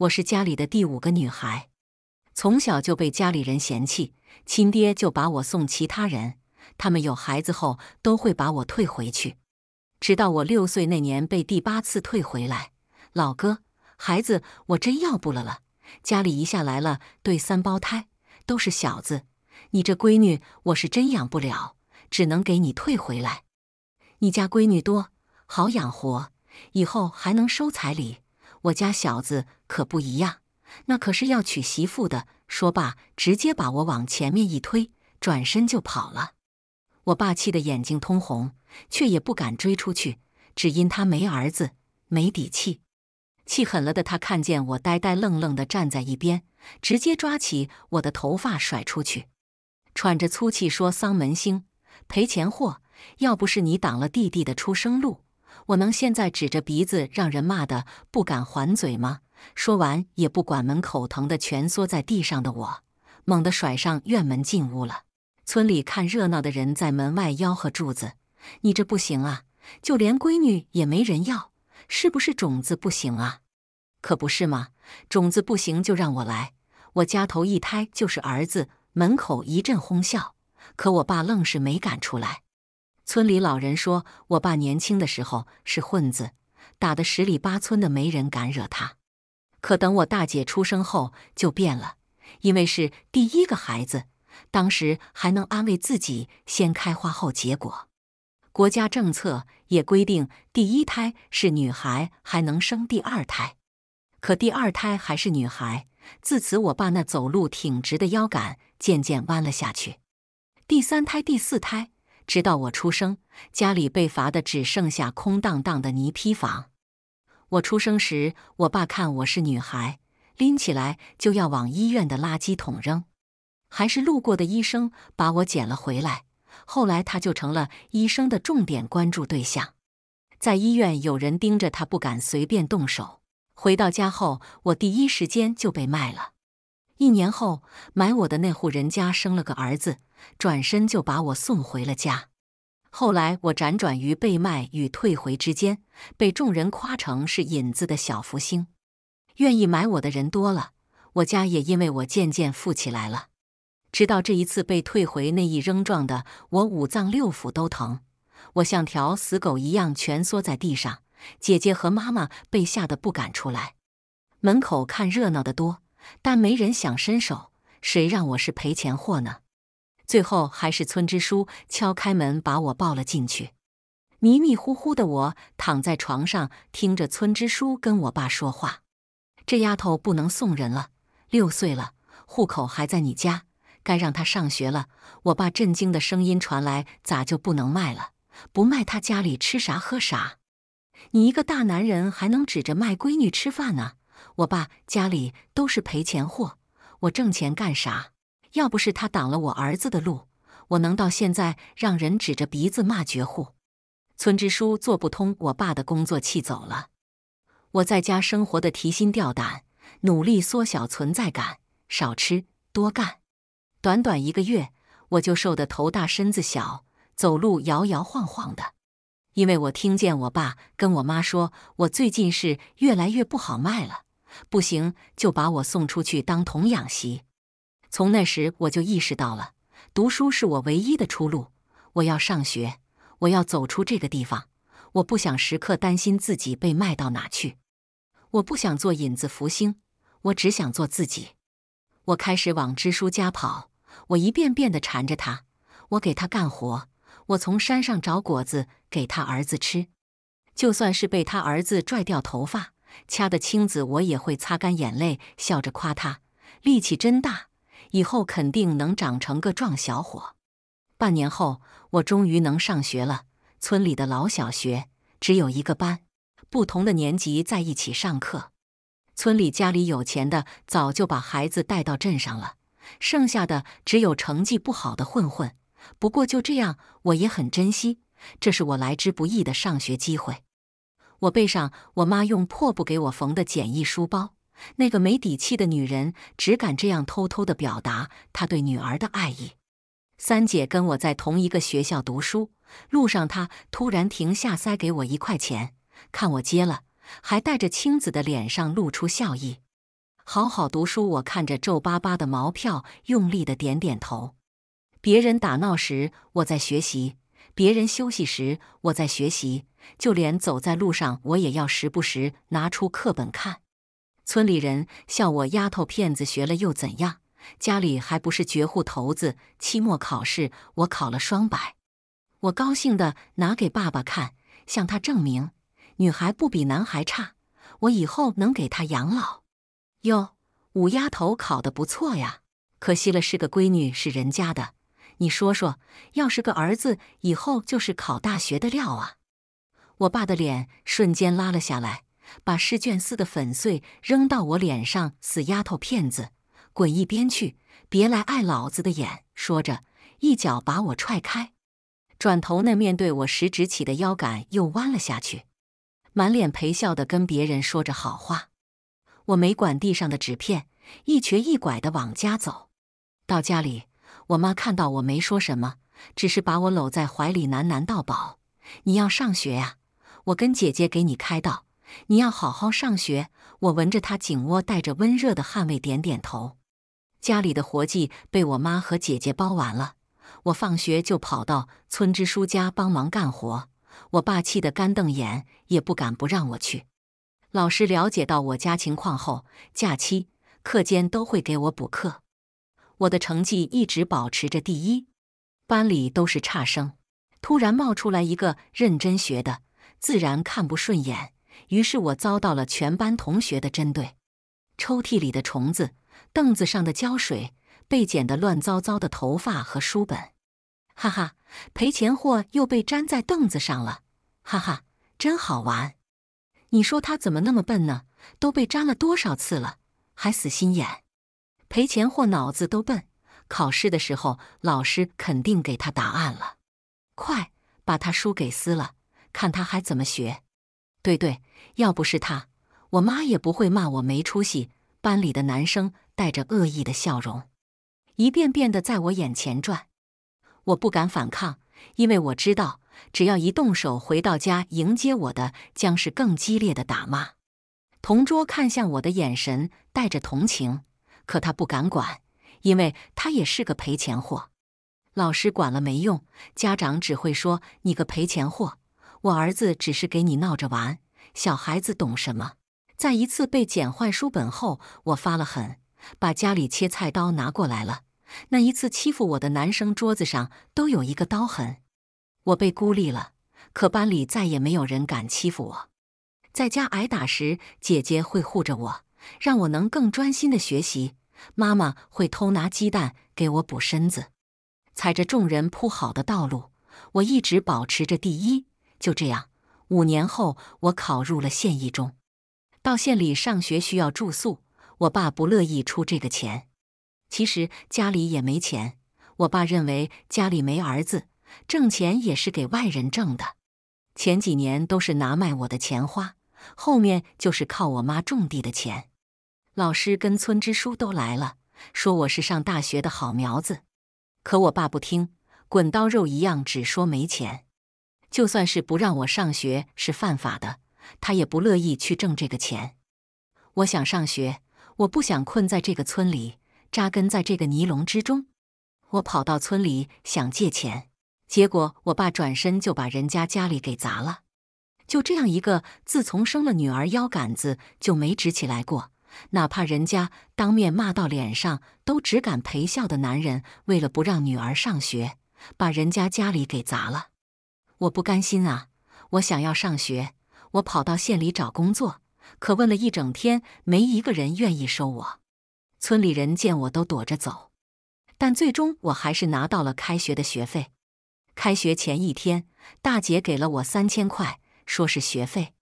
我是家里的第五个女孩，从小就被家里人嫌弃，亲爹就把我送其他人。他们有孩子后，都会把我退回去，直到我六岁那年被第八次退回来。老哥，孩子我真要不了了，家里一下来了对三胞胎，都是小子，你这闺女我是真养不了，只能给你退回来。你家闺女多，好养活，以后还能收彩礼。我家小子可不一样，那可是要娶媳妇的。说罢，直接把我往前面一推，转身就跑了。我爸气得眼睛通红，却也不敢追出去，只因他没儿子，没底气。气狠了的他看见我呆呆愣愣的站在一边，直接抓起我的头发甩出去，喘着粗气说：“丧门星，赔钱货！要不是你挡了弟弟的出生路。”我能现在指着鼻子让人骂的不敢还嘴吗？说完也不管门口疼的蜷缩在地上的我，猛地甩上院门进屋了。村里看热闹的人在门外吆喝：“柱子，你这不行啊，就连闺女也没人要，是不是种子不行啊？”“可不是嘛，种子不行就让我来，我家头一胎就是儿子。”门口一阵哄笑，可我爸愣是没敢出来。村里老人说，我爸年轻的时候是混子，打的十里八村的没人敢惹他。可等我大姐出生后就变了，因为是第一个孩子，当时还能安慰自己先开花后结果。国家政策也规定，第一胎是女孩还能生第二胎，可第二胎还是女孩，自此我爸那走路挺直的腰杆渐渐弯了下去。第三胎、第四胎。直到我出生，家里被罚的只剩下空荡荡的泥坯房。我出生时，我爸看我是女孩，拎起来就要往医院的垃圾桶扔，还是路过的医生把我捡了回来。后来他就成了医生的重点关注对象，在医院有人盯着他，不敢随便动手。回到家后，我第一时间就被卖了。一年后，买我的那户人家生了个儿子，转身就把我送回了家。后来我辗转于被卖与退回之间，被众人夸成是引子的小福星。愿意买我的人多了，我家也因为我渐渐富起来了。直到这一次被退回，那一扔撞的我五脏六腑都疼，我像条死狗一样蜷缩在地上。姐姐和妈妈被吓得不敢出来，门口看热闹的多。但没人想伸手，谁让我是赔钱货呢？最后还是村支书敲开门，把我抱了进去。迷迷糊糊的我躺在床上，听着村支书跟我爸说话：“这丫头不能送人了，六岁了，户口还在你家，该让她上学了。”我爸震惊的声音传来：“咋就不能卖了？不卖，她家里吃啥喝啥？你一个大男人还能指着卖闺女吃饭啊？”我爸家里都是赔钱货，我挣钱干啥？要不是他挡了我儿子的路，我能到现在让人指着鼻子骂绝户。村支书做不通我爸的工作，气走了。我在家生活的提心吊胆，努力缩小存在感，少吃多干。短短一个月，我就瘦得头大身子小，走路摇摇晃晃的。因为我听见我爸跟我妈说，我最近是越来越不好卖了。不行，就把我送出去当童养媳。从那时，我就意识到了，读书是我唯一的出路。我要上学，我要走出这个地方。我不想时刻担心自己被卖到哪去。我不想做引子福星，我只想做自己。我开始往支书家跑，我一遍遍地缠着他，我给他干活，我从山上找果子给他儿子吃，就算是被他儿子拽掉头发。掐得青紫，我也会擦干眼泪，笑着夸他：“力气真大，以后肯定能长成个壮小伙。”半年后，我终于能上学了。村里的老小学只有一个班，不同的年级在一起上课。村里家里有钱的早就把孩子带到镇上了，剩下的只有成绩不好的混混。不过就这样，我也很珍惜，这是我来之不易的上学机会。我背上我妈用破布给我缝的简易书包，那个没底气的女人只敢这样偷偷的表达她对女儿的爱意。三姐跟我在同一个学校读书，路上她突然停下，塞给我一块钱，看我接了，还带着青紫的脸上露出笑意。好好读书。我看着皱巴巴的毛票，用力的点点头。别人打闹时我在学习，别人休息时我在学习。就连走在路上，我也要时不时拿出课本看。村里人笑我丫头片子学了又怎样？家里还不是绝户头子？期末考试我考了双百，我高兴的拿给爸爸看，向他证明女孩不比男孩差。我以后能给他养老。哟，五丫头考得不错呀，可惜了是个闺女是人家的。你说说，要是个儿子，以后就是考大学的料啊。我爸的脸瞬间拉了下来，把试卷撕得粉碎，扔到我脸上：“死丫头片子，滚一边去！别来碍老子的眼。”说着，一脚把我踹开，转头那面对我时直起的腰杆又弯了下去，满脸陪笑的跟别人说着好话。我没管地上的纸片，一瘸一拐的往家走。到家里，我妈看到我没说什么，只是把我搂在怀里，喃喃道：“宝，你要上学呀。”我跟姐姐给你开道，你要好好上学。我闻着她颈窝带着温热的汗味，点点头。家里的活计被我妈和姐姐包完了，我放学就跑到村支书家帮忙干活。我爸气得干瞪眼，也不敢不让我去。老师了解到我家情况后，假期、课间都会给我补课。我的成绩一直保持着第一，班里都是差生，突然冒出来一个认真学的。自然看不顺眼，于是我遭到了全班同学的针对。抽屉里的虫子，凳子上的胶水，被剪得乱糟糟的头发和书本，哈哈，赔钱货又被粘在凳子上了，哈哈，真好玩。你说他怎么那么笨呢？都被粘了多少次了，还死心眼。赔钱货脑子都笨，考试的时候老师肯定给他答案了。快把他书给撕了。看他还怎么学，对对，要不是他，我妈也不会骂我没出息。班里的男生带着恶意的笑容，一遍遍的在我眼前转，我不敢反抗，因为我知道，只要一动手，回到家迎接我的将是更激烈的打骂。同桌看向我的眼神带着同情，可他不敢管，因为他也是个赔钱货。老师管了没用，家长只会说你个赔钱货。我儿子只是给你闹着玩，小孩子懂什么？在一次被剪坏书本后，我发了狠，把家里切菜刀拿过来了。那一次欺负我的男生，桌子上都有一个刀痕。我被孤立了，可班里再也没有人敢欺负我。在家挨打时，姐姐会护着我，让我能更专心的学习。妈妈会偷拿鸡蛋给我补身子。踩着众人铺好的道路，我一直保持着第一。就这样，五年后我考入了县一中。到县里上学需要住宿，我爸不乐意出这个钱。其实家里也没钱，我爸认为家里没儿子，挣钱也是给外人挣的。前几年都是拿卖我的钱花，后面就是靠我妈种地的钱。老师跟村支书都来了，说我是上大学的好苗子，可我爸不听，滚刀肉一样，只说没钱。就算是不让我上学是犯法的，他也不乐意去挣这个钱。我想上学，我不想困在这个村里，扎根在这个泥笼之中。我跑到村里想借钱，结果我爸转身就把人家家里给砸了。就这样一个自从生了女儿腰杆子就没直起来过，哪怕人家当面骂到脸上都只敢陪笑的男人，为了不让女儿上学，把人家家里给砸了。我不甘心啊！我想要上学，我跑到县里找工作，可问了一整天，没一个人愿意收我。村里人见我都躲着走，但最终我还是拿到了开学的学费。开学前一天，大姐给了我三千块，说是学费。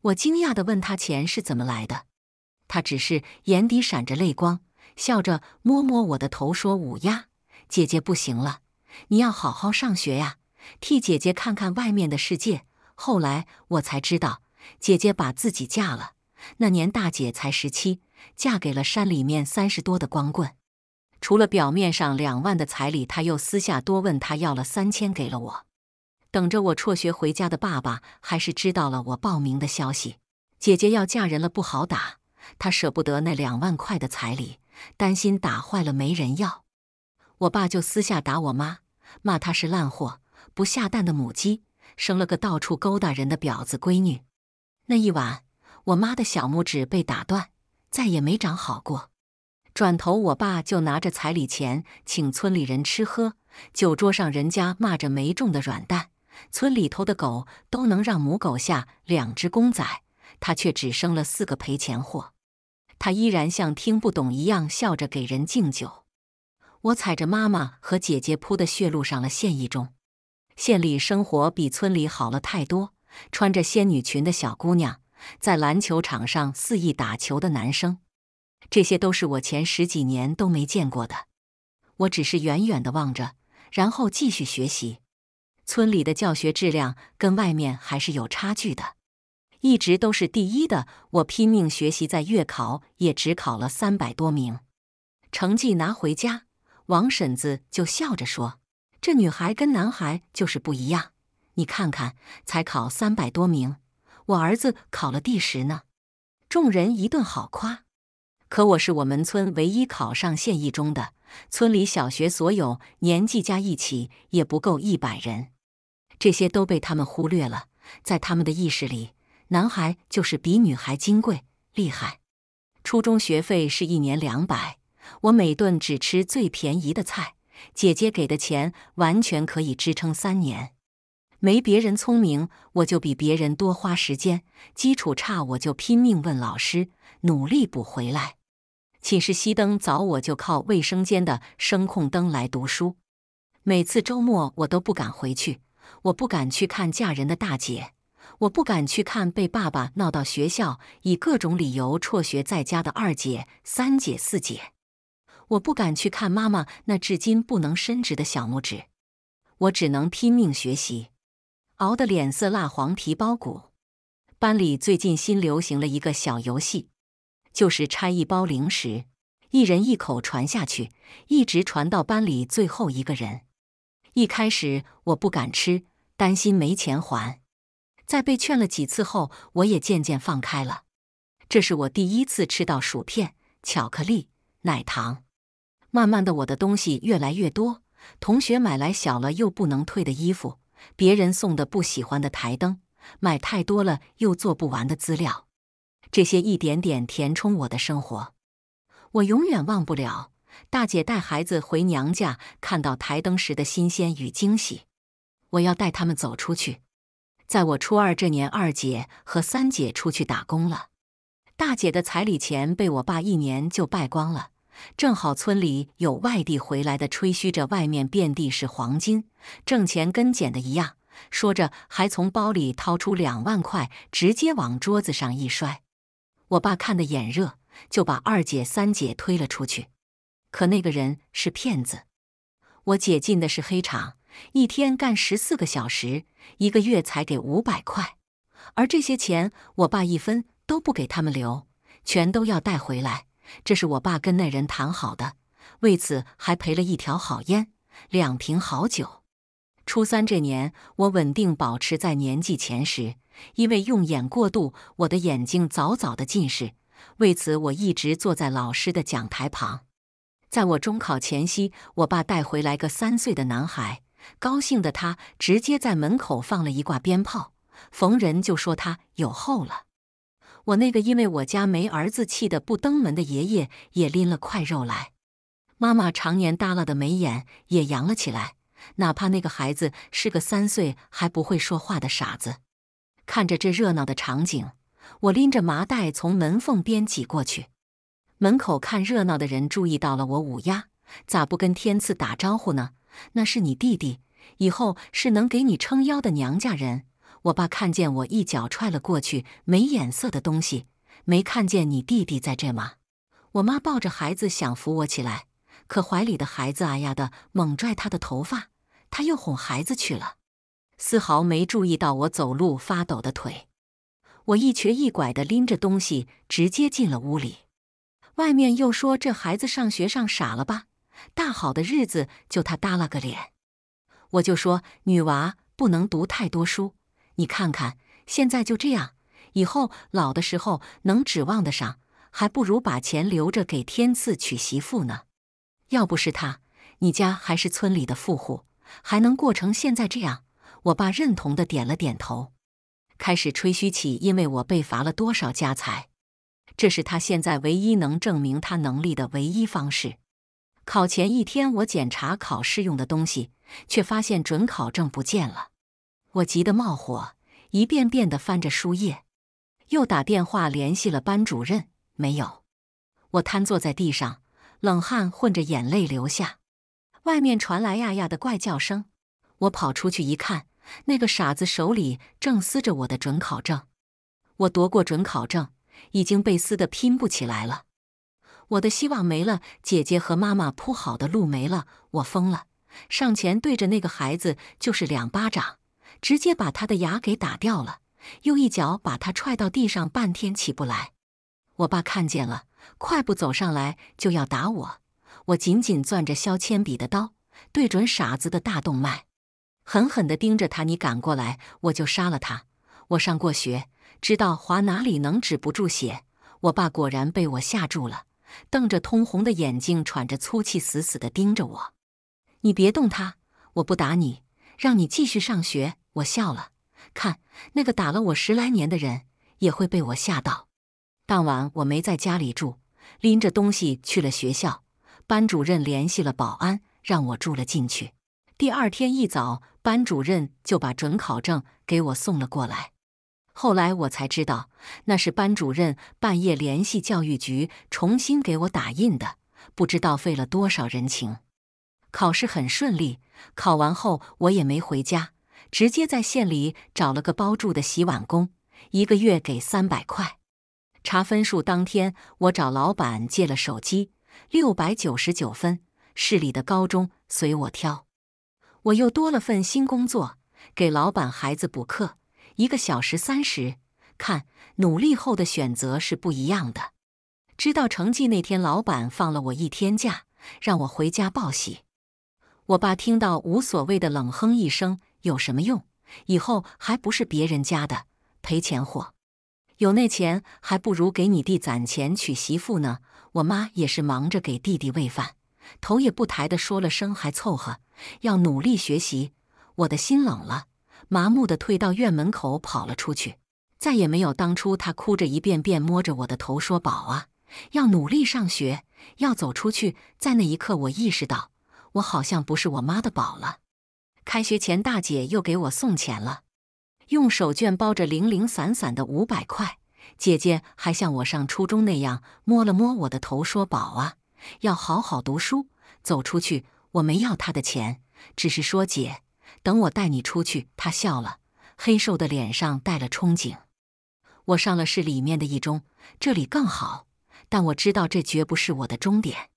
我惊讶的问她钱是怎么来的，她只是眼底闪着泪光，笑着摸摸我的头说：“五丫，姐姐不行了，你要好好上学呀。”替姐姐看看外面的世界。后来我才知道，姐姐把自己嫁了。那年大姐才十七，嫁给了山里面三十多的光棍。除了表面上两万的彩礼，他又私下多问她要了三千给了我。等着我辍学回家的爸爸还是知道了我报名的消息。姐姐要嫁人了不好打，他舍不得那两万块的彩礼，担心打坏了没人要。我爸就私下打我妈，骂她是烂货。不下蛋的母鸡生了个到处勾搭人的婊子闺女。那一晚，我妈的小拇指被打断，再也没长好过。转头，我爸就拿着彩礼钱请村里人吃喝。酒桌上，人家骂着没种的软蛋，村里头的狗都能让母狗下两只公仔，他却只生了四个赔钱货。他依然像听不懂一样笑着给人敬酒。我踩着妈妈和姐姐铺的血路上了县一中。县里生活比村里好了太多，穿着仙女裙的小姑娘，在篮球场上肆意打球的男生，这些都是我前十几年都没见过的。我只是远远的望着，然后继续学习。村里的教学质量跟外面还是有差距的，一直都是第一的。我拼命学习，在月考也只考了三百多名，成绩拿回家，王婶子就笑着说。这女孩跟男孩就是不一样，你看看，才考三百多名，我儿子考了第十呢。众人一顿好夸，可我是我们村唯一考上县一中的，村里小学所有年纪加一起也不够一百人，这些都被他们忽略了。在他们的意识里，男孩就是比女孩金贵厉害。初中学费是一年两百，我每顿只吃最便宜的菜。姐姐给的钱完全可以支撑三年。没别人聪明，我就比别人多花时间；基础差，我就拼命问老师，努力补回来。寝室熄灯早，我就靠卫生间的声控灯来读书。每次周末，我都不敢回去，我不敢去看嫁人的大姐，我不敢去看被爸爸闹到学校，以各种理由辍学在家的二姐、三姐、四姐。我不敢去看妈妈那至今不能伸直的小拇指，我只能拼命学习，熬得脸色蜡黄、皮包骨。班里最近新流行了一个小游戏，就是拆一包零食，一人一口传下去，一直传到班里最后一个人。一开始我不敢吃，担心没钱还。在被劝了几次后，我也渐渐放开了。这是我第一次吃到薯片、巧克力、奶糖。慢慢的，我的东西越来越多。同学买来小了又不能退的衣服，别人送的不喜欢的台灯，买太多了又做不完的资料，这些一点点填充我的生活。我永远忘不了大姐带孩子回娘家看到台灯时的新鲜与惊喜。我要带他们走出去。在我初二这年，二姐和三姐出去打工了，大姐的彩礼钱被我爸一年就败光了。正好村里有外地回来的，吹嘘着外面遍地是黄金，挣钱跟捡的一样。说着还从包里掏出两万块，直接往桌子上一摔。我爸看得眼热，就把二姐、三姐推了出去。可那个人是骗子。我姐进的是黑厂，一天干十四个小时，一个月才给五百块。而这些钱，我爸一分都不给他们留，全都要带回来。这是我爸跟那人谈好的，为此还赔了一条好烟、两瓶好酒。初三这年，我稳定保持在年级前十，因为用眼过度，我的眼睛早早的近视，为此我一直坐在老师的讲台旁。在我中考前夕，我爸带回来个三岁的男孩，高兴的他直接在门口放了一挂鞭炮，逢人就说他有后了。我那个因为我家没儿子气得不登门的爷爷也拎了块肉来，妈妈常年耷拉的眉眼也扬了起来。哪怕那个孩子是个三岁还不会说话的傻子，看着这热闹的场景，我拎着麻袋从门缝边挤过去。门口看热闹的人注意到了我五丫，咋不跟天赐打招呼呢？那是你弟弟，以后是能给你撑腰的娘家人。我爸看见我，一脚踹了过去，没眼色的东西！没看见你弟弟在这吗？我妈抱着孩子想扶我起来，可怀里的孩子啊呀的猛拽他的头发，他又哄孩子去了，丝毫没注意到我走路发抖的腿。我一瘸一拐的拎着东西，直接进了屋里。外面又说这孩子上学上傻了吧？大好的日子就他耷拉个脸。我就说女娃不能读太多书。你看看，现在就这样，以后老的时候能指望得上，还不如把钱留着给天赐娶媳妇呢。要不是他，你家还是村里的富户，还能过成现在这样？我爸认同的点了点头，开始吹嘘起因为我被罚了多少家财，这是他现在唯一能证明他能力的唯一方式。考前一天，我检查考试用的东西，却发现准考证不见了。我急得冒火，一遍遍地翻着书页，又打电话联系了班主任，没有。我瘫坐在地上，冷汗混着眼泪流下。外面传来呀呀的怪叫声，我跑出去一看，那个傻子手里正撕着我的准考证。我夺过准考证，已经被撕得拼不起来了。我的希望没了，姐姐和妈妈铺好的路没了，我疯了，上前对着那个孩子就是两巴掌。直接把他的牙给打掉了，又一脚把他踹到地上，半天起不来。我爸看见了，快步走上来就要打我。我紧紧攥着削铅笔的刀，对准傻子的大动脉，狠狠地盯着他。你赶过来，我就杀了他。我上过学，知道划哪里能止不住血。我爸果然被我吓住了，瞪着通红的眼睛，喘着粗气，死死地盯着我。你别动他，我不打你，让你继续上学。我笑了，看那个打了我十来年的人也会被我吓到。当晚我没在家里住，拎着东西去了学校。班主任联系了保安，让我住了进去。第二天一早，班主任就把准考证给我送了过来。后来我才知道，那是班主任半夜联系教育局重新给我打印的，不知道费了多少人情。考试很顺利，考完后我也没回家。直接在县里找了个包住的洗碗工，一个月给三百块。查分数当天，我找老板借了手机，六百九十九分，市里的高中随我挑。我又多了份新工作，给老板孩子补课，一个小时三十。看努力后的选择是不一样的。知道成绩那天，老板放了我一天假，让我回家报喜。我爸听到，无所谓的冷哼一声。有什么用？以后还不是别人家的赔钱货？有那钱，还不如给你弟攒钱娶媳妇呢。我妈也是忙着给弟弟喂饭，头也不抬的说了声还凑合，要努力学习。我的心冷了，麻木的退到院门口跑了出去，再也没有当初她哭着一遍遍摸着我的头说宝啊，要努力上学，要走出去。在那一刻，我意识到，我好像不是我妈的宝了。开学前，大姐又给我送钱了，用手绢包着零零散散的五百块。姐姐还像我上初中那样摸了摸我的头，说：“宝啊，要好好读书。”走出去，我没要她的钱，只是说：“姐，等我带你出去。”她笑了，黑瘦的脸上带了憧憬。我上了市里面的一中，这里更好，但我知道这绝不是我的终点。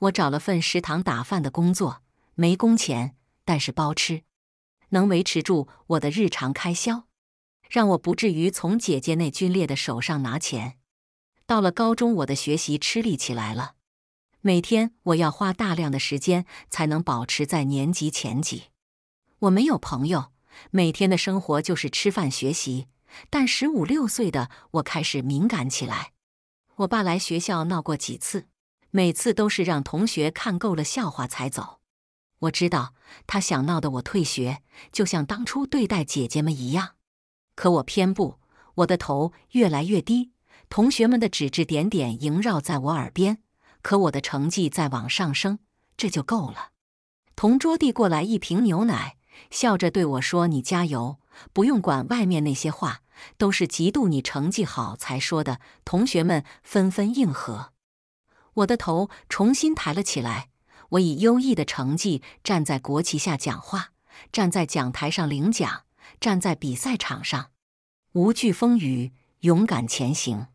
我找了份食堂打饭的工作，没工钱。但是包吃，能维持住我的日常开销，让我不至于从姐姐那皲裂的手上拿钱。到了高中，我的学习吃力起来了，每天我要花大量的时间才能保持在年级前几。我没有朋友，每天的生活就是吃饭、学习。但十五六岁的我开始敏感起来，我爸来学校闹过几次，每次都是让同学看够了笑话才走。我知道他想闹得我退学，就像当初对待姐姐们一样。可我偏不，我的头越来越低，同学们的指指点点萦绕在我耳边。可我的成绩在往上升，这就够了。同桌递过来一瓶牛奶，笑着对我说：“你加油，不用管外面那些话，都是嫉妒你成绩好才说的。”同学们纷纷应和，我的头重新抬了起来。我以优异的成绩站在国旗下讲话，站在讲台上领奖，站在比赛场上，无惧风雨，勇敢前行。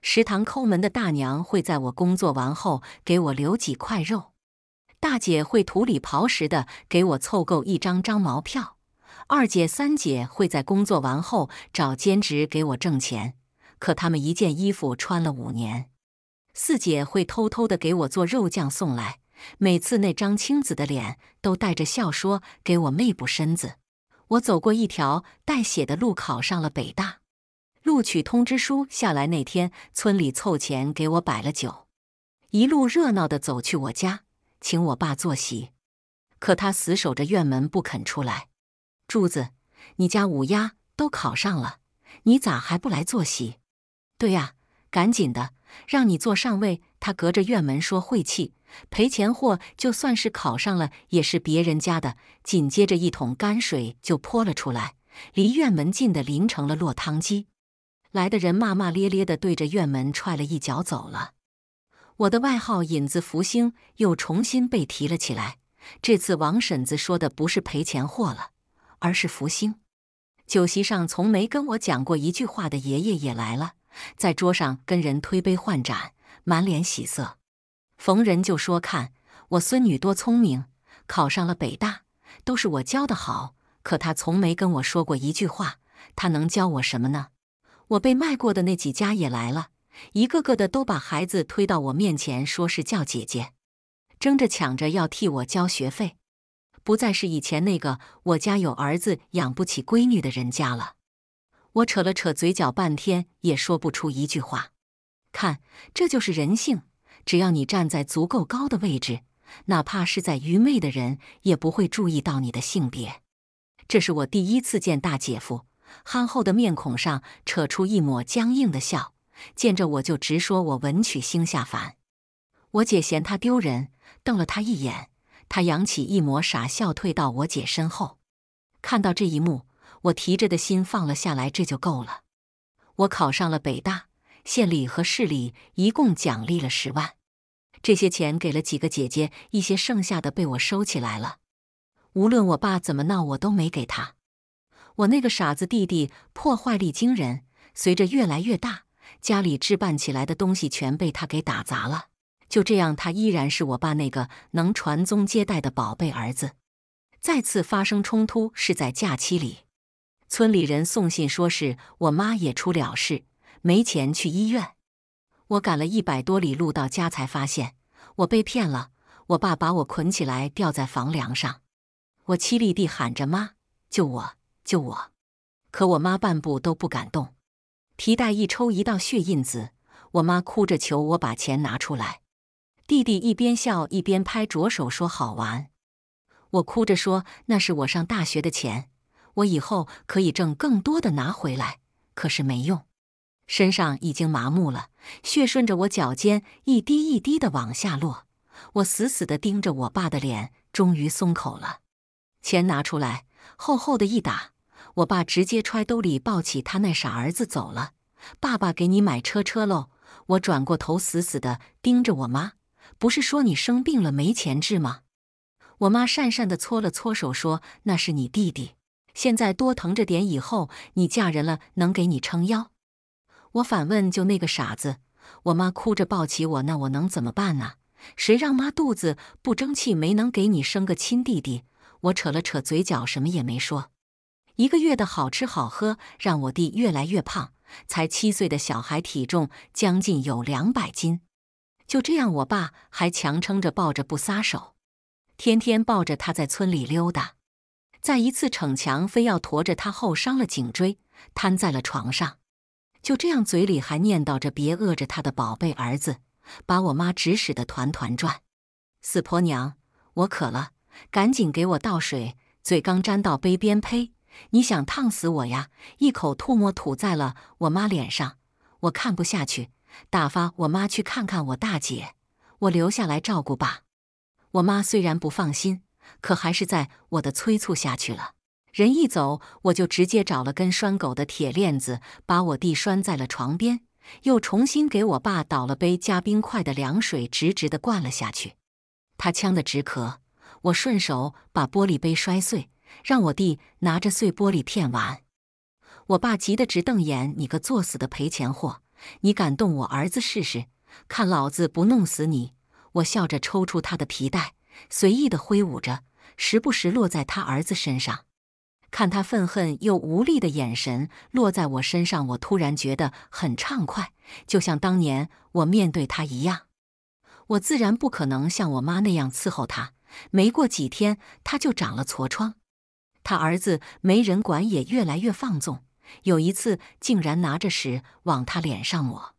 食堂抠门的大娘会在我工作完后给我留几块肉，大姐会土里刨食的给我凑够一张张毛票，二姐、三姐会在工作完后找兼职给我挣钱，可他们一件衣服穿了五年。四姐会偷偷的给我做肉酱送来。每次那张青子的脸都带着笑说：“给我妹补身子。”我走过一条带血的路，考上了北大。录取通知书下来那天，村里凑钱给我摆了酒，一路热闹的走去我家，请我爸坐席。可他死守着院门不肯出来。柱子，你家五丫都考上了，你咋还不来坐席？对呀，赶紧的，让你坐上位。他隔着院门说：“晦气，赔钱货，就算是考上了，也是别人家的。”紧接着一桶泔水就泼了出来，离院门近的淋成了落汤鸡。来的人骂骂咧咧的，对着院门踹了一脚，走了。我的外号“引子福星”又重新被提了起来。这次王婶子说的不是赔钱货了，而是福星。酒席上，从没跟我讲过一句话的爷爷也来了，在桌上跟人推杯换盏。满脸喜色，逢人就说：“看我孙女多聪明，考上了北大，都是我教的好。”可她从没跟我说过一句话。她能教我什么呢？我被卖过的那几家也来了，一个个的都把孩子推到我面前，说是叫姐姐，争着抢着要替我交学费。不再是以前那个我家有儿子养不起闺女的人家了。我扯了扯嘴角，半天也说不出一句话。看，这就是人性。只要你站在足够高的位置，哪怕是在愚昧的人，也不会注意到你的性别。这是我第一次见大姐夫，憨厚的面孔上扯出一抹僵硬的笑，见着我就直说我文曲星下凡。我姐嫌他丢人，瞪了他一眼，他扬起一抹傻笑，退到我姐身后。看到这一幕，我提着的心放了下来，这就够了。我考上了北大。县里和市里一共奖励了十万，这些钱给了几个姐姐一些，剩下的被我收起来了。无论我爸怎么闹，我都没给他。我那个傻子弟弟破坏力惊人，随着越来越大，家里置办起来的东西全被他给打砸了。就这样，他依然是我爸那个能传宗接代的宝贝儿子。再次发生冲突是在假期里，村里人送信说是我妈也出了事。没钱去医院，我赶了一百多里路到家，才发现我被骗了。我爸把我捆起来吊在房梁上，我凄厉地喊着：“妈，救我，救我！”可我妈半步都不敢动，皮带一抽，一道血印子。我妈哭着求我把钱拿出来，弟弟一边笑一边拍着手说：“好玩。”我哭着说：“那是我上大学的钱，我以后可以挣更多的拿回来。”可是没用。身上已经麻木了，血顺着我脚尖一滴一滴的往下落。我死死的盯着我爸的脸，终于松口了，钱拿出来，厚厚的一打。我爸直接揣兜里，抱起他那傻儿子走了。爸爸给你买车车喽！我转过头，死死的盯着我妈，不是说你生病了没钱治吗？我妈讪讪的搓了搓手，说：“那是你弟弟，现在多疼着点，以后你嫁人了能给你撑腰。”我反问：“就那个傻子？”我妈哭着抱起我，那我能怎么办呢？谁让妈肚子不争气，没能给你生个亲弟弟？我扯了扯嘴角，什么也没说。一个月的好吃好喝，让我弟越来越胖，才七岁的小孩体重将近有两百斤。就这样，我爸还强撑着抱着不撒手，天天抱着他在村里溜达。在一次逞强，非要驮着他后，伤了颈椎，瘫在了床上。就这样，嘴里还念叨着别饿着他的宝贝儿子，把我妈指使的团团转。死婆娘，我渴了，赶紧给我倒水。嘴刚沾到杯边，呸！你想烫死我呀！一口唾沫吐在了我妈脸上。我看不下去，打发我妈去看看我大姐，我留下来照顾爸。我妈虽然不放心，可还是在我的催促下去了。人一走，我就直接找了根拴狗的铁链子，把我弟拴在了床边，又重新给我爸倒了杯加冰块的凉水，直直的灌了下去。他呛得直咳，我顺手把玻璃杯摔碎，让我弟拿着碎玻璃片玩。我爸急得直瞪眼：“你个作死的赔钱货，你敢动我儿子试试？看老子不弄死你！”我笑着抽出他的皮带，随意的挥舞着，时不时落在他儿子身上。看他愤恨又无力的眼神落在我身上，我突然觉得很畅快，就像当年我面对他一样。我自然不可能像我妈那样伺候他。没过几天，他就长了痤疮。他儿子没人管，也越来越放纵。有一次，竟然拿着屎往他脸上抹。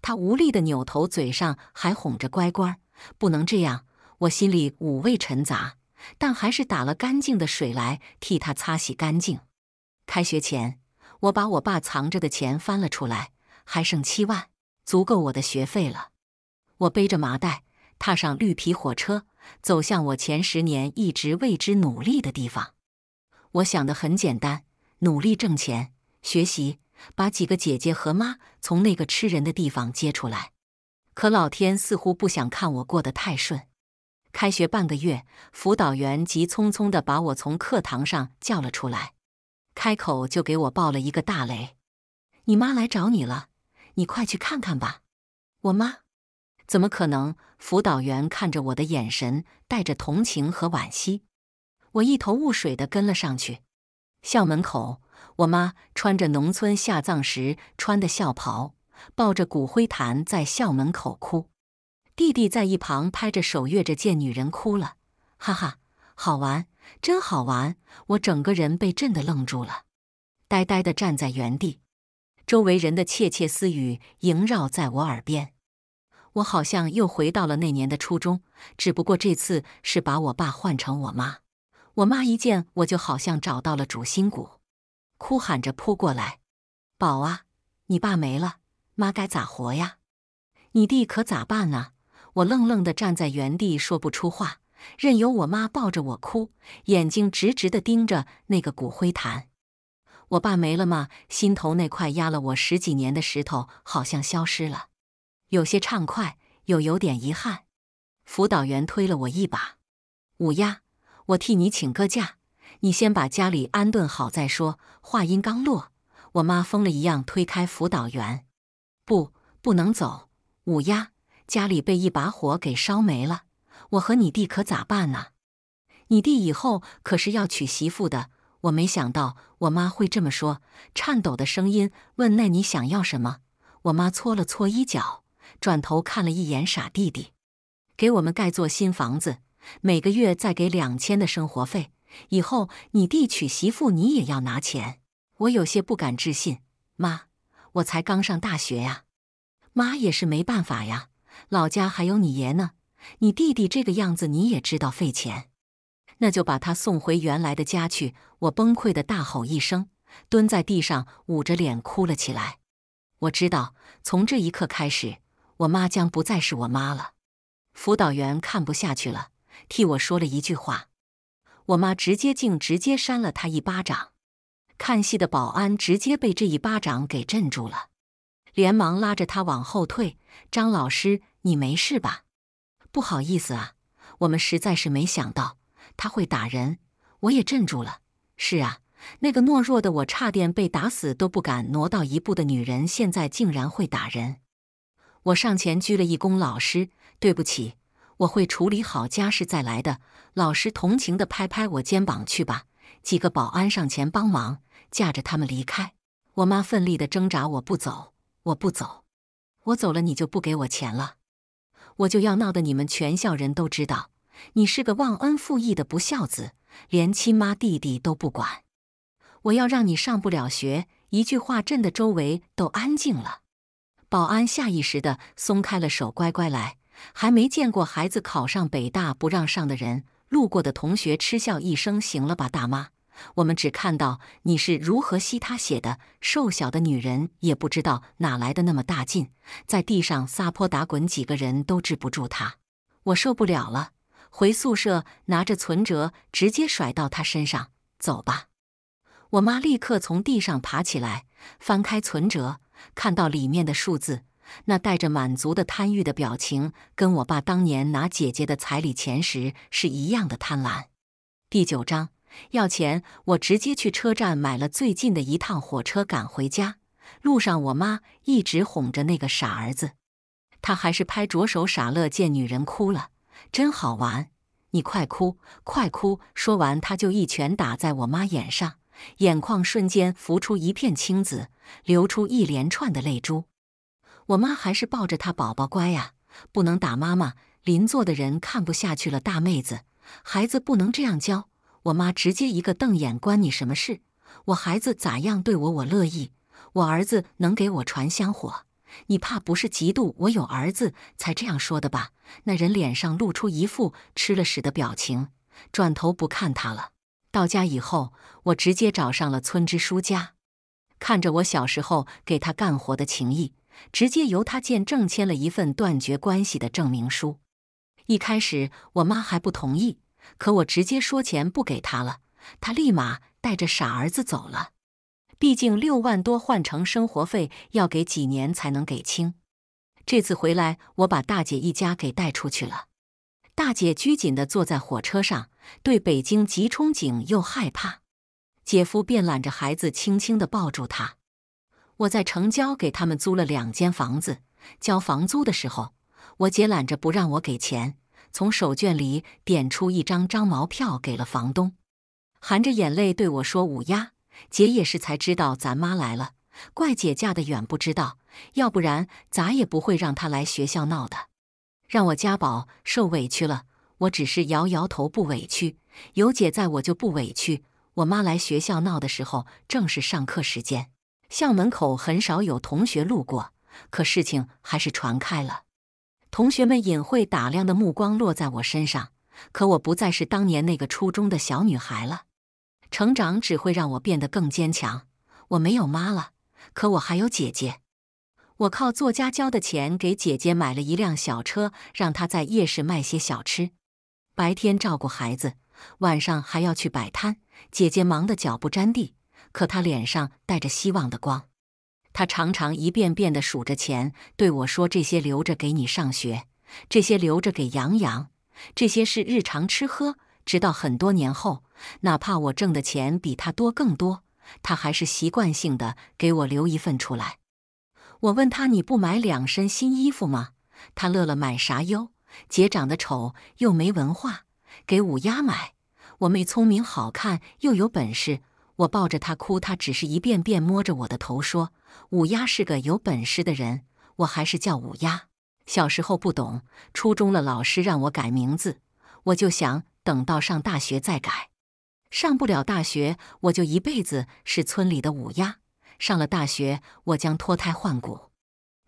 他无力的扭头，嘴上还哄着乖乖，不能这样。我心里五味陈杂。但还是打了干净的水来替他擦洗干净。开学前，我把我爸藏着的钱翻了出来，还剩七万，足够我的学费了。我背着麻袋，踏上绿皮火车，走向我前十年一直为之努力的地方。我想的很简单：努力挣钱，学习，把几个姐姐和妈从那个吃人的地方接出来。可老天似乎不想看我过得太顺。开学半个月，辅导员急匆匆的把我从课堂上叫了出来，开口就给我报了一个大雷：“你妈来找你了，你快去看看吧。”我妈？怎么可能？辅导员看着我的眼神带着同情和惋惜，我一头雾水的跟了上去。校门口，我妈穿着农村下葬时穿的孝袍，抱着骨灰坛在校门口哭。弟弟在一旁拍着手，越着，见女人哭了，哈哈，好玩，真好玩！我整个人被震得愣住了，呆呆地站在原地，周围人的窃窃私语萦绕在我耳边。我好像又回到了那年的初中，只不过这次是把我爸换成我妈。我妈一见我，就好像找到了主心骨，哭喊着扑过来：“宝啊，你爸没了，妈该咋活呀？你弟可咋办啊？”我愣愣的站在原地，说不出话，任由我妈抱着我哭，眼睛直直的盯着那个骨灰坛。我爸没了吗？心头那块压了我十几年的石头好像消失了，有些畅快，又有点遗憾。辅导员推了我一把：“五丫，我替你请个假，你先把家里安顿好再说。”话音刚落，我妈疯了一样推开辅导员：“不，不能走，五丫。”家里被一把火给烧没了，我和你弟可咋办呢？你弟以后可是要娶媳妇的。我没想到我妈会这么说，颤抖的声音问：“那你想要什么？”我妈搓了搓衣角，转头看了一眼傻弟弟：“给我们盖座新房子，每个月再给两千的生活费。以后你弟娶媳妇，你也要拿钱。”我有些不敢置信：“妈，我才刚上大学呀！”妈也是没办法呀。老家还有你爷呢，你弟弟这个样子你也知道费钱，那就把他送回原来的家去。我崩溃的大吼一声，蹲在地上捂着脸哭了起来。我知道，从这一刻开始，我妈将不再是我妈了。辅导员看不下去了，替我说了一句话。我妈直接竟直接扇了他一巴掌。看戏的保安直接被这一巴掌给镇住了，连忙拉着他往后退。张老师。你没事吧？不好意思啊，我们实在是没想到他会打人，我也镇住了。是啊，那个懦弱的我，差点被打死都不敢挪到一步的女人，现在竟然会打人！我上前鞠了一躬，老师，对不起，我会处理好家事再来的。老师同情的拍拍我肩膀，去吧。几个保安上前帮忙，架着他们离开。我妈奋力的挣扎，我不走，我不走，我走了你就不给我钱了。我就要闹得你们全校人都知道，你是个忘恩负义的不孝子，连亲妈弟弟都不管。我要让你上不了学。一句话，震的周围都安静了。保安下意识的松开了手，乖乖来。还没见过孩子考上北大不让上的人。路过的同学嗤笑一声：“行了吧，大妈。”我们只看到你是如何吸他血的，瘦小的女人也不知道哪来的那么大劲，在地上撒泼打滚，几个人都治不住他。我受不了了，回宿舍拿着存折直接甩到他身上，走吧。我妈立刻从地上爬起来，翻开存折，看到里面的数字，那带着满足的贪欲的表情，跟我爸当年拿姐姐的彩礼钱时是一样的贪婪。第九章。要钱，我直接去车站买了最近的一趟火车赶回家。路上，我妈一直哄着那个傻儿子，他还是拍着手傻乐。见女人哭了，真好玩，你快哭，快哭！说完，他就一拳打在我妈眼上，眼眶瞬间浮出一片青紫，流出一连串的泪珠。我妈还是抱着他，宝宝乖呀，不能打妈妈。邻座的人看不下去了：“大妹子，孩子不能这样教。”我妈直接一个瞪眼，关你什么事？我孩子咋样对我，我乐意。我儿子能给我传香火，你怕不是嫉妒我有儿子才这样说的吧？那人脸上露出一副吃了屎的表情，转头不看他了。到家以后，我直接找上了村支书家，看着我小时候给他干活的情谊，直接由他见证签了一份断绝关系的证明书。一开始我妈还不同意。可我直接说钱不给他了，他立马带着傻儿子走了。毕竟六万多换成生活费，要给几年才能给清。这次回来，我把大姐一家给带出去了。大姐拘谨地坐在火车上，对北京既憧憬又害怕。姐夫便揽着孩子，轻轻地抱住她。我在城郊给他们租了两间房子，交房租的时候，我姐揽着不让我给钱。从手绢里点出一张张毛票，给了房东，含着眼泪对我说：“五丫姐也是才知道咱妈来了，怪姐嫁的远不知道，要不然咋也不会让她来学校闹的，让我家宝受委屈了。我只是摇摇头，不委屈，有姐在我就不委屈。我妈来学校闹的时候，正是上课时间，校门口很少有同学路过，可事情还是传开了。”同学们隐晦打量的目光落在我身上，可我不再是当年那个初中的小女孩了。成长只会让我变得更坚强。我没有妈了，可我还有姐姐。我靠作家交的钱给姐姐买了一辆小车，让她在夜市卖些小吃，白天照顾孩子，晚上还要去摆摊。姐姐忙得脚不沾地，可她脸上带着希望的光。他常常一遍遍地数着钱对我说：“这些留着给你上学，这些留着给洋洋，这些是日常吃喝。”直到很多年后，哪怕我挣的钱比他多更多，他还是习惯性地给我留一份出来。我问他：“你不买两身新衣服吗？”他乐了：“买啥哟？姐长得丑又没文化，给五丫买。我妹聪明、好看又有本事。”我抱着他哭，他只是一遍遍摸着我的头说：“五丫是个有本事的人，我还是叫五丫。”小时候不懂，初中了老师让我改名字，我就想等到上大学再改。上不了大学，我就一辈子是村里的五丫；上了大学，我将脱胎换骨。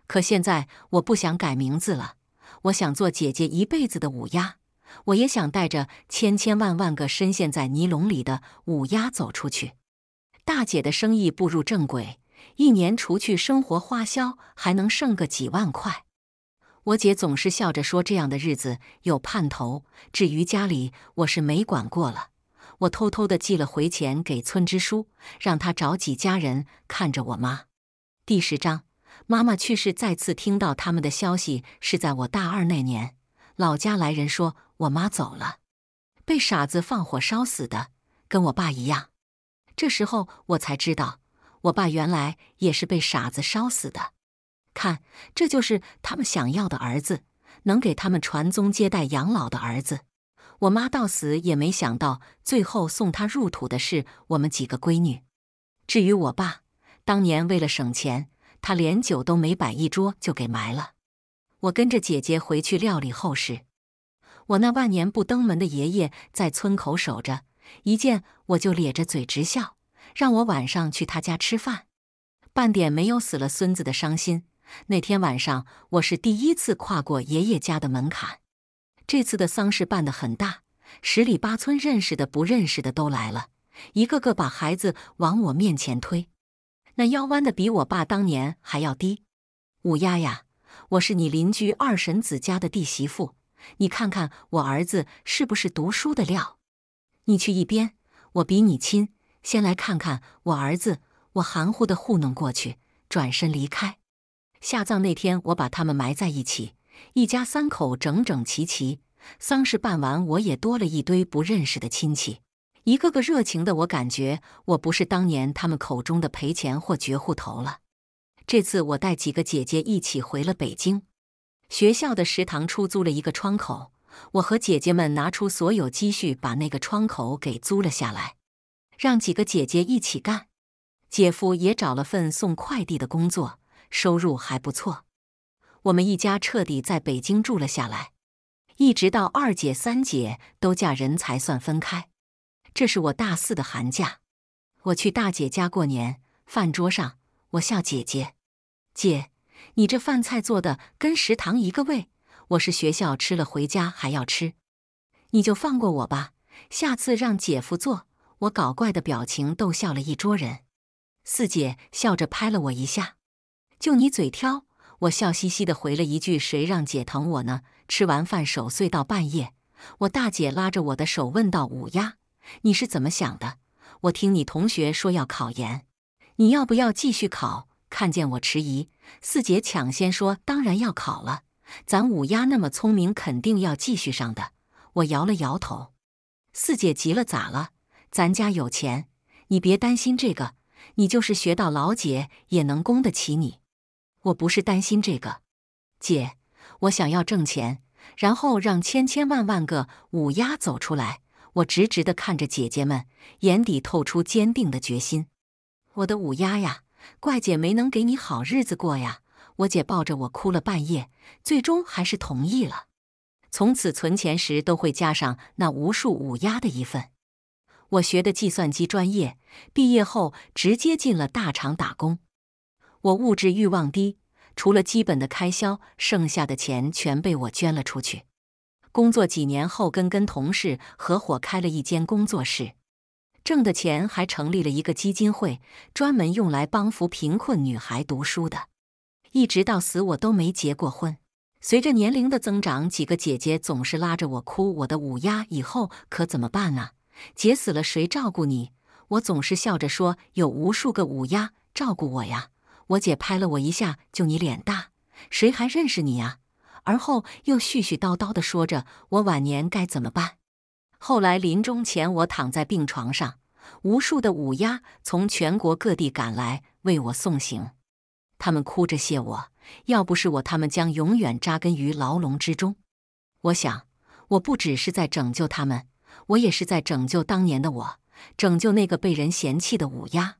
可现在我不想改名字了，我想做姐姐一辈子的五丫，我也想带着千千万万个深陷在泥笼里的五丫走出去。大姐的生意步入正轨，一年除去生活花销，还能剩个几万块。我姐总是笑着说：“这样的日子有盼头。”至于家里，我是没管过了。我偷偷的寄了回钱给村支书，让他找几家人看着我妈。第十章，妈妈去世。再次听到他们的消息是在我大二那年，老家来人说我妈走了，被傻子放火烧死的，跟我爸一样。这时候我才知道，我爸原来也是被傻子烧死的。看，这就是他们想要的儿子，能给他们传宗接代、养老的儿子。我妈到死也没想到，最后送他入土的是我们几个闺女。至于我爸，当年为了省钱，他连酒都没摆一桌就给埋了。我跟着姐姐回去料理后事，我那万年不登门的爷爷在村口守着。一见我就咧着嘴直笑，让我晚上去他家吃饭，半点没有死了孙子的伤心。那天晚上我是第一次跨过爷爷家的门槛。这次的丧事办得很大，十里八村认识的不认识的都来了，一个个把孩子往我面前推，那腰弯的比我爸当年还要低。五丫呀，我是你邻居二婶子家的弟媳妇，你看看我儿子是不是读书的料？你去一边，我比你亲。先来看看我儿子。我含糊的糊弄过去，转身离开。下葬那天，我把他们埋在一起，一家三口整整齐齐。丧事办完，我也多了一堆不认识的亲戚，一个个热情的，我感觉我不是当年他们口中的赔钱或绝户头了。这次我带几个姐姐一起回了北京，学校的食堂出租了一个窗口。我和姐姐们拿出所有积蓄，把那个窗口给租了下来，让几个姐姐一起干。姐夫也找了份送快递的工作，收入还不错。我们一家彻底在北京住了下来，一直到二姐、三姐都嫁人才算分开。这是我大四的寒假，我去大姐家过年，饭桌上我笑姐姐：“姐，你这饭菜做的跟食堂一个味。”我是学校吃了回家还要吃，你就放过我吧，下次让姐夫做。我搞怪的表情逗笑了一桌人。四姐笑着拍了我一下，就你嘴挑。我笑嘻嘻的回了一句：“谁让姐疼我呢？”吃完饭守岁到半夜，我大姐拉着我的手问道：“五丫，你是怎么想的？”我听你同学说要考研，你要不要继续考？看见我迟疑，四姐抢先说：“当然要考了。”咱五丫那么聪明，肯定要继续上的。我摇了摇头。四姐急了：“咋了？咱家有钱，你别担心这个。你就是学到老姐，也能供得起你。我不是担心这个，姐，我想要挣钱，然后让千千万万个五丫走出来。”我直直的看着姐姐们，眼底透出坚定的决心。我的五丫呀，怪姐没能给你好日子过呀。我姐抱着我哭了半夜，最终还是同意了。从此存钱时都会加上那无数五压的一份。我学的计算机专业，毕业后直接进了大厂打工。我物质欲望低，除了基本的开销，剩下的钱全被我捐了出去。工作几年后，跟跟同事合伙开了一间工作室，挣的钱还成立了一个基金会，专门用来帮扶贫困女孩读书的。一直到死，我都没结过婚。随着年龄的增长，几个姐姐总是拉着我哭：“我的五丫，以后可怎么办啊？姐死了，谁照顾你？”我总是笑着说：“有无数个五丫照顾我呀。”我姐拍了我一下：“就你脸大，谁还认识你啊？”而后又絮絮叨叨地说着我晚年该怎么办。后来临终前，我躺在病床上，无数的五丫从全国各地赶来为我送行。他们哭着谢我，要不是我，他们将永远扎根于牢笼之中。我想，我不只是在拯救他们，我也是在拯救当年的我，拯救那个被人嫌弃的五丫。